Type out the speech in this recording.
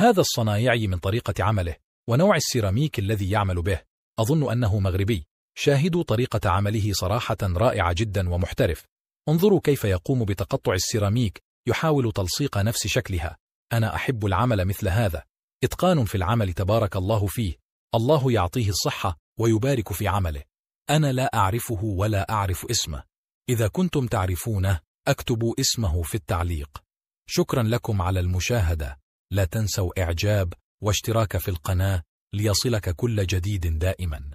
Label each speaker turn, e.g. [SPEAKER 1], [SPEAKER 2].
[SPEAKER 1] هذا الصنايعي من طريقة عمله ونوع السيراميك الذي يعمل به أظن أنه مغربي شاهدوا طريقة عمله صراحة رائعة جدا ومحترف انظروا كيف يقوم بتقطع السيراميك يحاول تلصيق نفس شكلها أنا أحب العمل مثل هذا إتقان في العمل تبارك الله فيه الله يعطيه الصحة ويبارك في عمله أنا لا أعرفه ولا أعرف اسمه إذا كنتم تعرفونه أكتبوا اسمه في التعليق شكرا لكم على المشاهدة لا تنسوا إعجاب واشتراك في القناة ليصلك كل جديد دائما